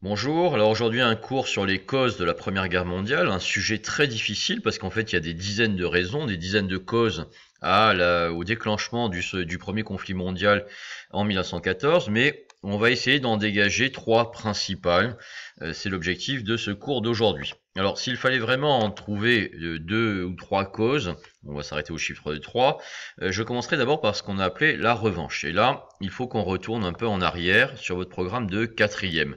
Bonjour, alors aujourd'hui un cours sur les causes de la Première Guerre mondiale, un sujet très difficile parce qu'en fait il y a des dizaines de raisons, des dizaines de causes à au déclenchement du, du, premier conflit mondial en 1914, mais on va essayer d'en dégager trois principales, euh, c'est l'objectif de ce cours d'aujourd'hui. Alors, s'il fallait vraiment en trouver euh, deux ou trois causes, on va s'arrêter au chiffre de trois, euh, je commencerai d'abord par ce qu'on a appelé la revanche. Et là, il faut qu'on retourne un peu en arrière sur votre programme de quatrième.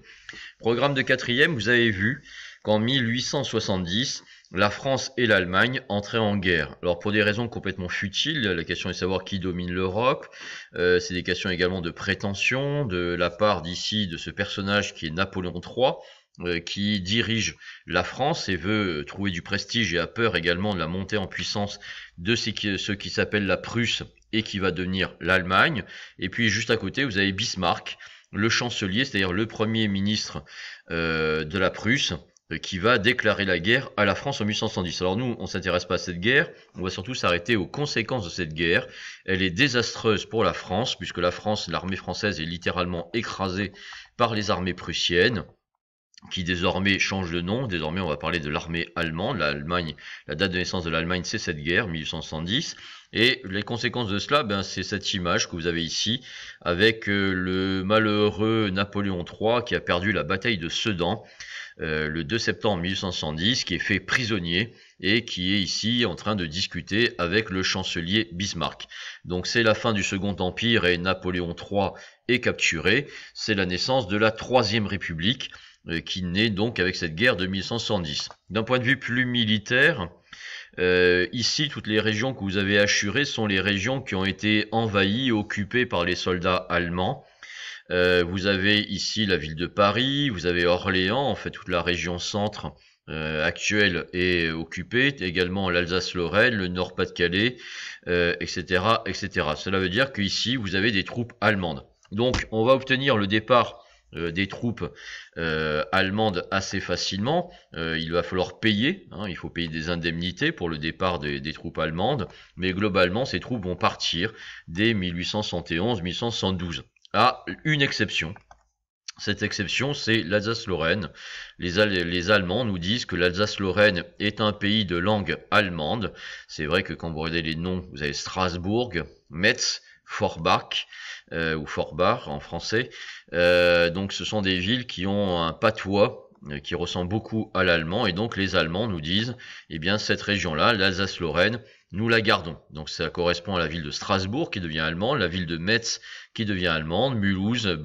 Programme de quatrième, vous avez vu qu'en 1870, la France et l'Allemagne entraient en guerre. Alors pour des raisons complètement futiles, la question est de savoir qui domine l'Europe, euh, c'est des questions également de prétention de la part d'ici de ce personnage qui est Napoléon III, euh, qui dirige la France et veut trouver du prestige et a peur également de la montée en puissance de ce qui, s'appelle la Prusse et qui va devenir l'Allemagne. Et puis juste à côté, vous avez Bismarck, le chancelier, c'est-à-dire le premier ministre euh, de la Prusse, euh, qui va déclarer la guerre à la France en 1810. Alors nous, on ne s'intéresse pas à cette guerre, on va surtout s'arrêter aux conséquences de cette guerre. Elle est désastreuse pour la France, puisque la France, l'armée française est littéralement écrasée par les armées prussiennes qui désormais change de nom. Désormais, on va parler de l'armée allemande. L'Allemagne, la date de naissance de l'Allemagne, c'est cette guerre, 1870. Et les conséquences de cela, ben, c'est cette image que vous avez ici, avec euh, le malheureux Napoléon III qui a perdu la bataille de Sedan euh, le 2 septembre 1870, qui est fait prisonnier et qui est ici en train de discuter avec le chancelier Bismarck. Donc c'est la fin du Second Empire et Napoléon III est capturé. C'est la naissance de la Troisième République euh, qui naît donc avec cette guerre de 1170. D'un point de vue plus militaire, euh, ici, toutes les régions que vous avez assurées sont les régions qui ont été envahies, occupées par les soldats allemands. Euh, vous avez ici la ville de Paris, vous avez Orléans, en fait toute la région centre actuelle est occupée, également l'Alsace-Lorraine, le Nord-Pas-de-Calais, etc., etc. Cela veut dire qu'ici, vous avez des troupes allemandes. Donc, on va obtenir le départ euh, des troupes euh, allemandes assez facilement. Euh, il va falloir payer, hein, il faut payer des indemnités pour le départ des, troupes allemandes, mais globalement ces troupes vont partir dès 1871-1872, à ah, une exception. Cette exception, c'est l'Alsace-Lorraine. Les, les, Allemands nous disent que l'Alsace-Lorraine est un pays de langue allemande. C'est vrai que quand vous regardez les noms, vous avez Strasbourg, Metz, Forbach, euh, ou Fort Bar en français. Euh, donc ce sont des villes qui ont un patois euh, qui ressemble beaucoup à l'allemand et donc les Allemands nous disent eh bien cette région là l'Alsace-Lorraine nous la gardons donc ça correspond à la ville de Strasbourg qui devient allemande la ville de Metz qui devient allemande Mulhouse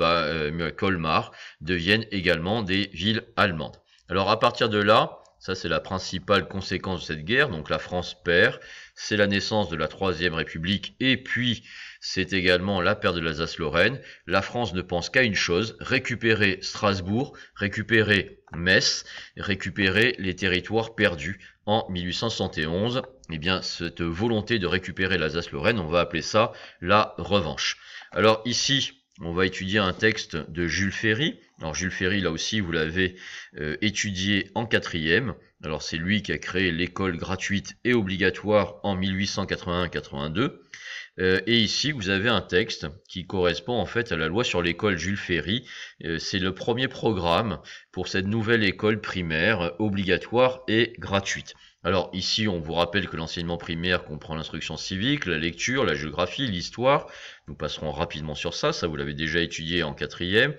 Colmar deviennent également des villes allemandes alors à partir de là ça c'est la principale conséquence de cette guerre donc la France perd c'est la naissance de la Troisième République et puis c'est également la perte de l'Alsace-Lorraine. La France ne pense qu'à une chose, récupérer Strasbourg, récupérer Metz, récupérer les territoires perdus en 1871. Eh bien, cette volonté de récupérer l'Alsace-Lorraine, on va appeler ça la revanche. Alors ici, on va étudier un texte de Jules Ferry. Alors Jules Ferry, là aussi, vous l'avez euh, étudié en quatrième. Alors c'est lui qui a créé l'école gratuite et obligatoire en 1881-82. Euh, et ici, vous avez un texte qui correspond en fait à la loi sur l'école Jules Ferry. Euh, c'est le premier programme pour cette nouvelle école primaire obligatoire et gratuite. Alors ici, on vous rappelle que l'enseignement primaire comprend l'instruction civique, la lecture, la géographie, l'histoire. Nous passerons rapidement sur ça, ça vous l'avez déjà étudié en quatrième.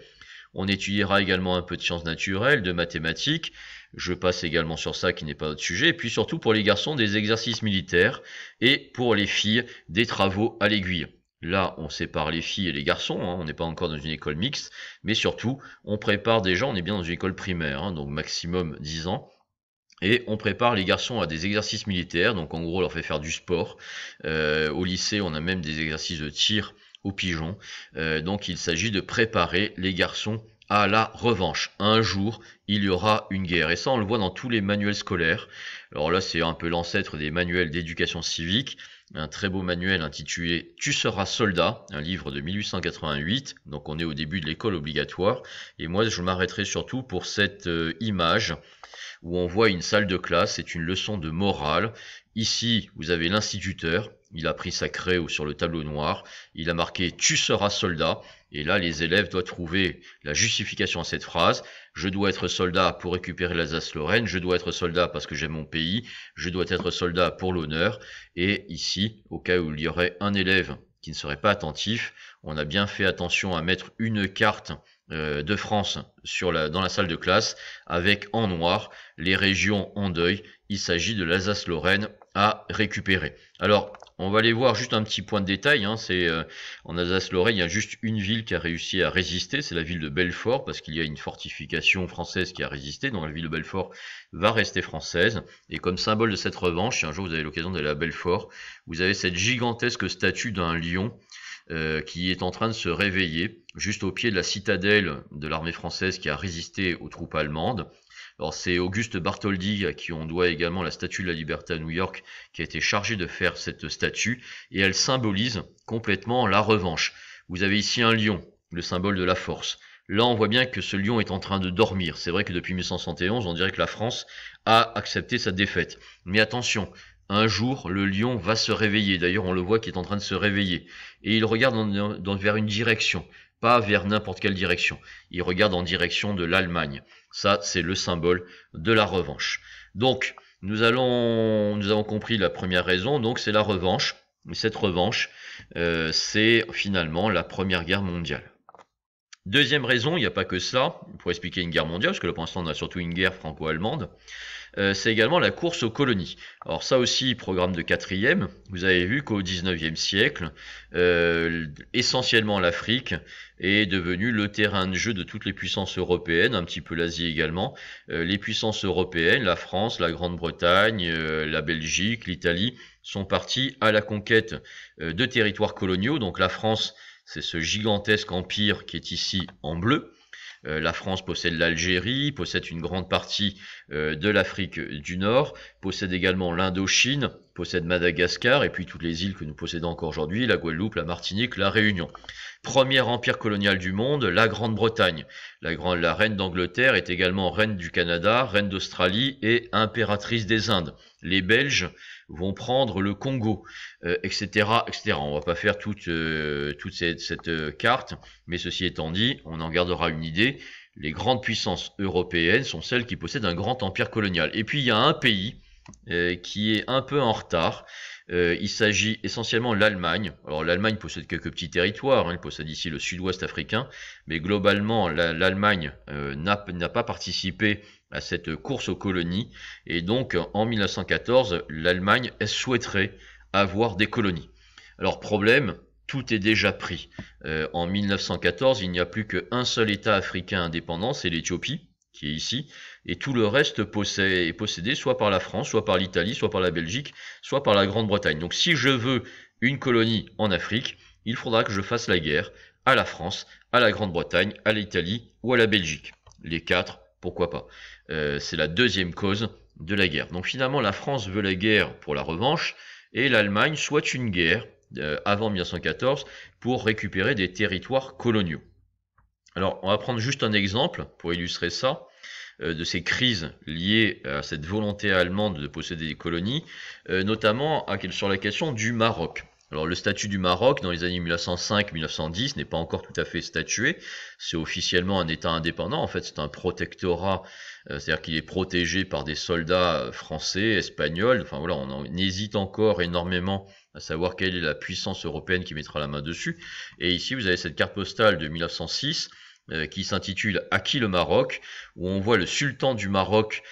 On étudiera également un peu de sciences naturelles, de mathématiques, je passe également sur ça qui n'est pas notre sujet. Et puis surtout pour les garçons, des exercices militaires et pour les filles, des travaux à l'aiguille. Là, on sépare les filles et les garçons, hein. on n'est pas encore dans une école mixte, mais surtout, on prépare des gens, on est bien dans une école primaire, hein, donc maximum 10 ans, et on prépare les garçons à des exercices militaires, donc en gros on leur fait faire du sport. Euh, au lycée on a même des exercices de tir aux pigeons. Euh, donc il s'agit de préparer les garçons à la revanche. Un jour, il y aura une guerre. Et ça, on le voit dans tous les manuels scolaires. Alors là, c'est un peu l'ancêtre des manuels d'éducation civique. Un très beau manuel intitulé Tu seras soldat, un livre de 1888. Donc on est au début de l'école obligatoire. Et moi, je m'arrêterai surtout pour cette euh, image où on voit une salle de classe. C'est une leçon de morale. Ici, vous avez l'instituteur il a pris sa craie sur le tableau noir, il a marqué Tu seras soldat, et là les élèves doivent trouver la justification à cette phrase. Je dois être soldat pour récupérer l'Alsace-Lorraine, je dois être soldat parce que j'aime mon pays, je dois être soldat pour l'honneur. Et ici, au cas où il y aurait un élève qui ne serait pas attentif, on a bien fait attention à mettre une carte euh, de France sur la, dans la salle de classe avec en noir les régions en deuil. Il s'agit de l'Alsace-Lorraine à récupérer. Alors, on va aller voir juste un petit point de détail. Hein. c'est euh, en Alsace-Lorraine, il y a juste une ville qui a réussi à résister, c'est la ville de Belfort, parce qu'il y a une fortification française qui a résisté. Donc la ville de Belfort va rester française. Et comme symbole de cette revanche, si un jour vous avez l'occasion d'aller à Belfort, vous avez cette gigantesque statue d'un lion euh, qui est en train de se réveiller juste au pied de la citadelle de l'armée française qui a résisté aux troupes allemandes. Alors c'est Auguste Bartholdi à qui on doit également la Statue de la Liberté à New York qui a été chargé de faire cette statue et elle symbolise complètement la revanche. Vous avez ici un lion, le symbole de la force. Là, on voit bien que ce lion est en train de dormir. C'est vrai que depuis 1971, on dirait que la France a accepté sa défaite. Mais attention, un jour, le lion va se réveiller. D'ailleurs, on le voit qu'il est en train de se réveiller. Et il regarde vers une direction pas vers n'importe quelle direction. Il regarde en direction de l'Allemagne. Ça, c'est le symbole de la revanche. Donc, nous, allons, nous avons compris la première raison, donc c'est la revanche. Mais cette revanche, euh, c'est finalement la Première Guerre mondiale. Deuxième raison, il n'y a pas que ça, pour expliquer une guerre mondiale, parce que là pour l'instant on a surtout une guerre franco-allemande, euh, c'est également la course aux colonies. Alors ça aussi, programme de quatrième, vous avez vu qu'au 19e siècle, euh, essentiellement l'Afrique est devenue le terrain de jeu de toutes les puissances européennes, un petit peu l'Asie également, euh, les puissances européennes, la France, la Grande-Bretagne, la Belgique, l'Italie, sont partis à la conquête de territoires coloniaux. Donc la France c'est ce gigantesque empire qui est ici en bleu. Euh, la France possède l'Algérie, possède une grande partie euh, de l'Afrique du Nord, possède également l'Indochine, possède Madagascar et puis toutes les îles que nous possédons encore aujourd'hui, la Guadeloupe, la Martinique, la Réunion. Premier empire colonial du monde, la Grande-Bretagne. La, la reine d'Angleterre est également reine du Canada, reine d'Australie et impératrice des Indes. Les Belges vont prendre le Congo, etc., euh, etc. On va pas faire toute, euh, cette, euh, carte, mais ceci étant dit, on en gardera une idée. Les grandes puissances européennes sont celles qui possèdent un grand empire colonial. Et puis il y a un pays qui est un peu en retard. il s'agit essentiellement de l'Allemagne. Alors l'Allemagne possède quelques petits territoires, hein. elle possède ici le sud-ouest africain, mais globalement l'Allemagne n'a pas participé à cette course aux colonies. Et donc, en 1914, l'Allemagne souhaiterait avoir des colonies. Alors, problème, tout est déjà pris. Euh, en 1914, il n'y a plus qu'un seul État africain indépendant, c'est l'Éthiopie, qui est ici, et tout le reste est possédé soit par la France, soit par l'Italie, soit par la Belgique, soit par la Grande-Bretagne. Donc, si je veux une colonie en Afrique, il faudra que je fasse la guerre à la France, à la Grande-Bretagne, à l'Italie ou à la Belgique. Les quatre, pourquoi pas. Euh, c'est la deuxième cause de la guerre. Donc finalement, la France veut la guerre pour la revanche, et l'Allemagne souhaite une guerre euh, avant 1914 pour récupérer des territoires coloniaux. Alors, on va prendre juste un exemple pour illustrer ça euh, de ces crises liées à cette volonté allemande de posséder des colonies, notamment à, sur la question du Maroc. Alors le statut du Maroc dans les années 1905-1910 n'est pas encore tout à fait statué. C'est officiellement un État indépendant. En fait, c'est un protectorat, euh, c'est-à-dire qu'il est protégé par des soldats euh, français, espagnols. Enfin voilà, on, hésite encore énormément à savoir quelle est la puissance européenne qui mettra la main dessus. Et ici, vous avez cette carte postale de 1906 euh, qui s'intitule À qui le Maroc, où on voit le sultan du Maroc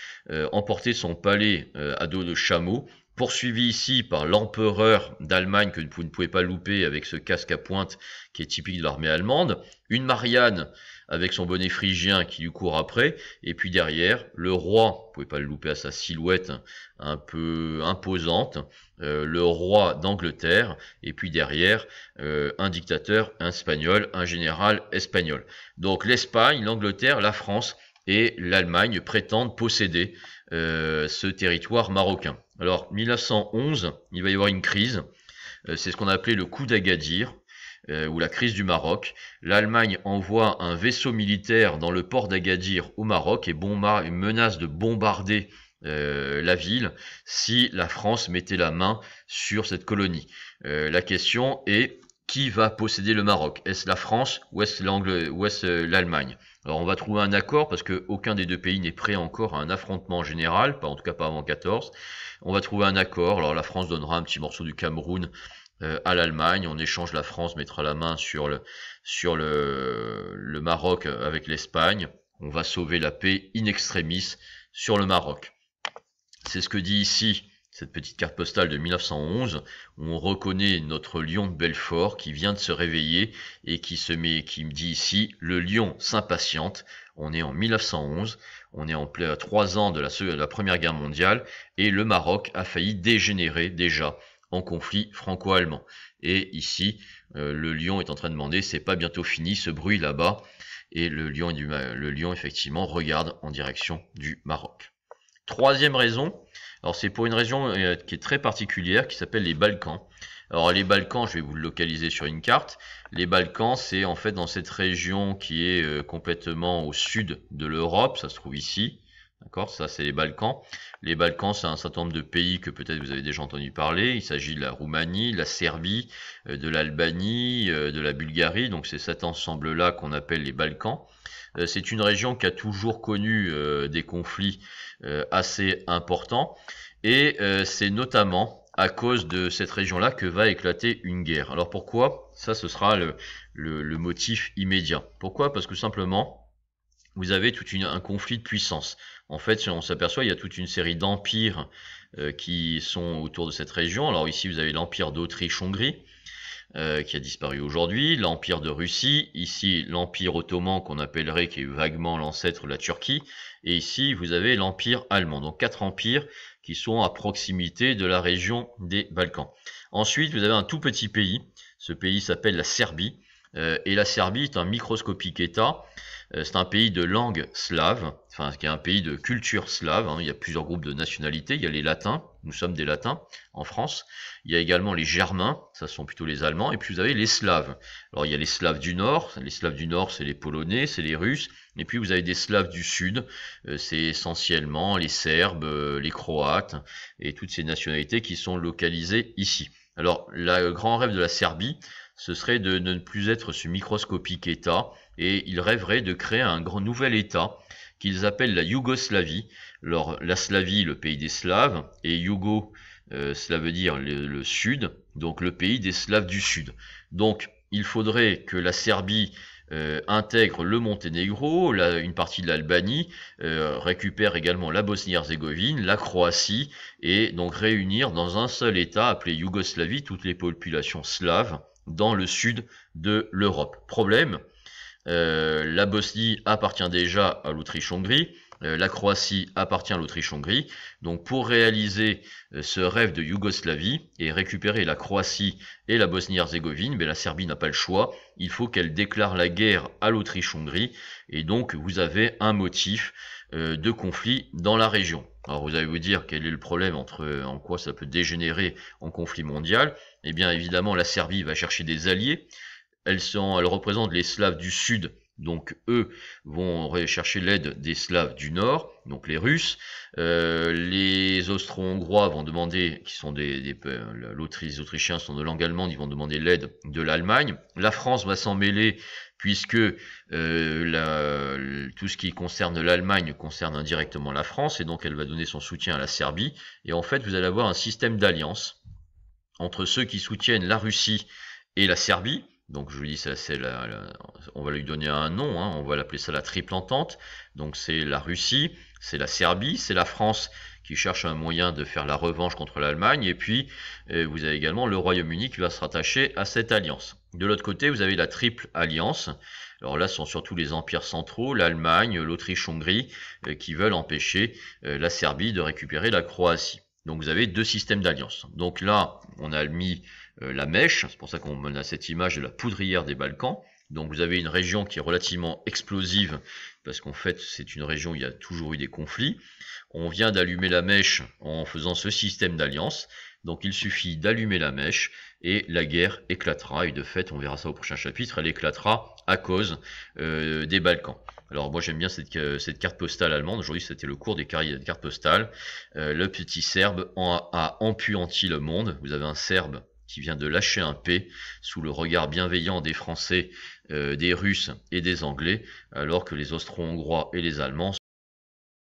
emporter son palais à dos de chameau Poursuivi ici par l'empereur d'Allemagne que vous ne pouvez pas louper avec ce casque à pointe qui est typique de l'armée allemande, une Marianne avec son bonnet phrygien qui lui court après, et puis derrière le roi, vous ne pouvez pas le louper à sa silhouette un peu imposante, euh, le roi d'Angleterre, et puis derrière euh, un dictateur espagnol, un général espagnol. Donc l'Espagne, l'Angleterre, la France, et l'Allemagne prétend posséder euh, ce territoire marocain. Alors 1911, il va y avoir une crise, euh, c'est ce qu'on a appelé le coup d'Agadir euh, ou la crise du Maroc. L'Allemagne envoie un vaisseau militaire dans le port d'Agadir au Maroc et bombarde, menace de bombarder la ville si la France mettait la main sur cette colonie. la question est qui va posséder le Maroc Est-ce la France ou est-ce l'Allemagne alors on va trouver un accord parce qu'aucun des deux pays n'est prêt encore à un affrontement général, pas en tout cas pas avant 14. On va trouver un accord. Alors la France donnera un petit morceau du Cameroun euh, à l'Allemagne. On échange, la France mettra la main sur le, sur le, le Maroc euh, avec l'Espagne. On va sauver la paix in extremis sur le Maroc. C'est ce que dit ici cette petite carte postale de 1911 où on reconnaît notre lion de Belfort qui vient de se réveiller et qui se met, qui me dit ici, le lion s'impatiente. On est en 1911, on est en plein trois ans de la, Première Guerre mondiale et le Maroc a failli dégénérer déjà en conflit franco-allemand. Et ici, euh, le lion est en train de demander, c'est pas bientôt fini ce bruit là-bas. Et le lion, le lion, effectivement, regarde en direction du Maroc. Troisième raison, alors c'est pour une région euh, qui est très particulière, qui s'appelle les Balkans. Alors les Balkans, je vais vous le localiser sur une carte. Les Balkans, c'est en fait dans cette région qui est euh, complètement au sud de l'Europe, ça se trouve ici. D'accord Ça, c'est les Balkans. Les Balkans, c'est un certain nombre de pays que peut-être vous avez déjà entendu parler. Il s'agit de la Roumanie, de la Serbie, euh, de l'Albanie, de la Bulgarie. Donc c'est cet ensemble-là qu'on appelle les Balkans. Euh, c'est une région qui a toujours connu euh, des conflits euh, assez importants et c'est notamment à cause de cette région-là que va éclater une guerre. Alors pourquoi Ça, ce sera le, motif immédiat. Pourquoi Parce que simplement, vous avez tout un conflit de puissance. En fait, on s'aperçoit, il y a toute une série d'empires qui sont autour de cette région. Alors ici, vous avez l'empire d'Autriche-Hongrie, euh, qui a disparu aujourd'hui, l'Empire de Russie, ici l'Empire ottoman qu'on appellerait, qui est vaguement l'ancêtre de la Turquie, et ici vous avez l'Empire allemand, donc quatre empires qui sont à proximité de la région des Balkans. Ensuite, vous avez un tout petit pays, ce pays s'appelle la Serbie, euh, et la Serbie est un microscopique État. Euh, c'est un pays de langue slave, enfin qui est un pays de culture slave. Hein. Il y a plusieurs groupes de nationalités. Il y a les latins, nous sommes des latins en France. Il y a également les germains, ça sont plutôt les allemands. Et puis vous avez les slaves. Alors il y a les slaves du nord. Les slaves du nord, c'est les polonais, c'est les russes. Et puis vous avez des slaves du sud. Euh, c'est essentiellement les serbes, les croates et toutes ces nationalités qui sont localisées ici. Alors, le grand rêve de la Serbie, ce serait de, ne plus être ce microscopique État, et ils rêveraient de créer un grand nouvel État qu'ils appellent la Yougoslavie. Alors, la Slavie, le pays des Slaves, et Yougo, euh, cela veut dire le, Sud, donc le pays des Slaves du Sud. Donc, il faudrait que la Serbie euh, intègre le Monténégro, une partie de l'Albanie, euh, récupère également la Bosnie-Herzégovine, la Croatie, et donc réunir dans un seul État appelé Yougoslavie toutes les populations slaves dans le sud de l'Europe. Problème, euh, la Bosnie appartient déjà à l'Autriche-Hongrie, euh, la Croatie appartient à l'Autriche-Hongrie. Donc pour réaliser euh, ce rêve de Yougoslavie et récupérer la Croatie et la Bosnie-Herzégovine, mais ben, la Serbie n'a pas le choix, il faut qu'elle déclare la guerre à l'Autriche-Hongrie et donc vous avez un motif de conflit dans la région. Alors vous allez vous dire quel est le problème entre euh, en quoi ça peut dégénérer en conflit mondial. Eh bien évidemment la Serbie va chercher des alliés. Elle, sont, elle représente les Slaves du Sud donc eux vont rechercher l'aide des Slaves du Nord, donc les Russes. Euh, les Austro-Hongrois vont demander, qui sont des, des euh, les Autrichiens sont de langue allemande, ils vont demander l'aide de l'Allemagne. La France va s'en mêler puisque euh, tout ce qui concerne l'Allemagne concerne indirectement la France et donc elle va donner son soutien à la Serbie. Et en fait, vous allez avoir un système d'alliance entre ceux qui soutiennent la Russie et la Serbie donc je vous dis, ça, c'est on va lui donner un nom, hein, on va l'appeler ça la triple entente. Donc c'est la Russie, c'est la Serbie, c'est la France qui cherche un moyen de faire la revanche contre l'Allemagne. Et puis euh, vous avez également le Royaume-Uni qui va se rattacher à cette alliance. De l'autre côté, vous avez la triple alliance. Alors là, ce sont surtout les empires centraux, l'Allemagne, l'Autriche-Hongrie, euh, qui veulent empêcher euh, la Serbie de récupérer la Croatie. Donc vous avez deux systèmes d'alliance. Donc là, on a mis euh, la Mèche, hein, c'est pour ça qu'on a cette image de la poudrière des Balkans. Donc vous avez une région qui est relativement explosive, parce qu'en fait c'est une région où il y a toujours eu des conflits. On vient d'allumer la mèche en faisant ce système d'alliance. Donc il suffit d'allumer la mèche et la guerre éclatera. Et de fait, on verra ça au prochain chapitre, elle éclatera à cause euh, des Balkans. Alors moi j'aime bien euh, cette, carte postale allemande. Aujourd'hui c'était le cours des cartes postales. le petit Serbe a, a empuanti le monde. Vous avez un Serbe qui vient de lâcher un P sous le regard bienveillant des Français, euh, des Russes et des Anglais, alors que les Austro-Hongrois et les Allemands